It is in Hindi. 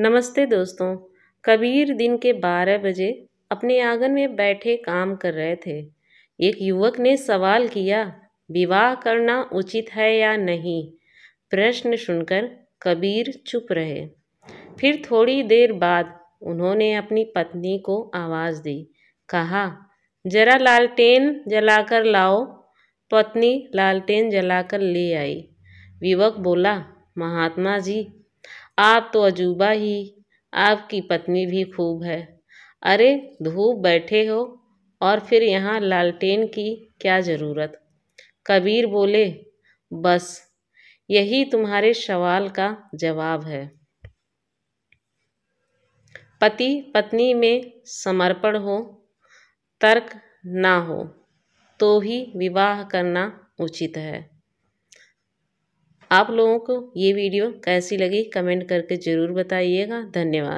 नमस्ते दोस्तों कबीर दिन के 12 बजे अपने आंगन में बैठे काम कर रहे थे एक युवक ने सवाल किया विवाह करना उचित है या नहीं प्रश्न सुनकर कबीर चुप रहे फिर थोड़ी देर बाद उन्होंने अपनी पत्नी को आवाज़ दी कहा जरा लालटेन जलाकर लाओ पत्नी लालटेन जलाकर ले आई युवक बोला महात्मा जी आप तो अजूबा ही आपकी पत्नी भी खूब है अरे धूप बैठे हो और फिर यहाँ लालटेन की क्या ज़रूरत कबीर बोले बस यही तुम्हारे सवाल का जवाब है पति पत्नी में समर्पण हो तर्क ना हो तो ही विवाह करना उचित है आप लोगों को ये वीडियो कैसी लगी कमेंट करके ज़रूर बताइएगा धन्यवाद